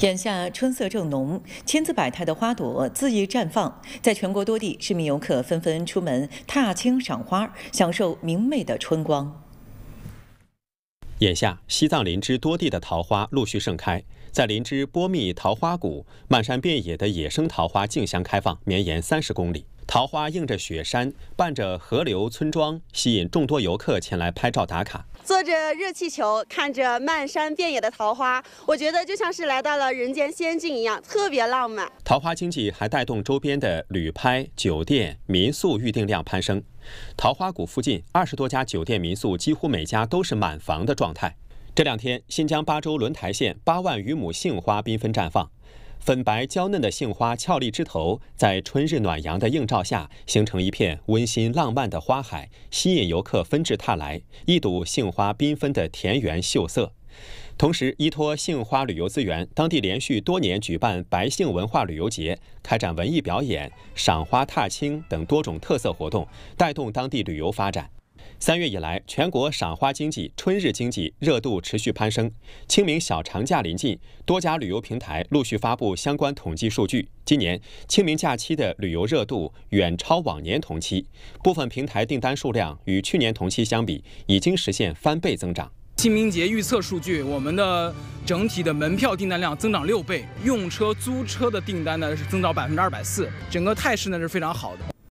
眼下春色正浓，千姿百态的花朵恣意绽放。在全国多地，市民游客纷纷出门踏青赏花，享受明媚的春光。眼下，西藏林芝多地的桃花陆续盛开。在林芝波密桃花谷，漫山遍野的野生桃花竞相开放，绵延三十公里。桃花映着雪山，伴着河流、村庄，吸引众多游客前来拍照打卡。坐着热气球，看着漫山遍野的桃花，我觉得就像是来到了人间仙境一样，特别浪漫。桃花经济还带动周边的旅拍、酒店、民宿预订量攀升。桃花谷附近二十多家酒店民宿几乎每家都是满房的状态。这两天，新疆巴州轮台县八万余亩杏花缤纷绽放。粉白娇嫩的杏花俏丽枝头，在春日暖阳的映照下，形成一片温馨浪漫的花海，吸引游客纷至沓来，一睹杏花缤纷的田园秀色。同时，依托杏花旅游资源，当地连续多年举办白杏文化旅游节，开展文艺表演、赏花踏青等多种特色活动，带动当地旅游发展。三月以来，全国赏花经济、春日经济热度持续攀升。清明小长假临近，多家旅游平台陆续发布相关统计数据。今年清明假期的旅游热度远超往年同期，部分平台订单数量与去年同期相比已经实现翻倍增长。清明节预测数据，我们的整体的门票订单量增长六倍，用车租车的订单呢是增长百分之二百四，整个态势呢是非常好的。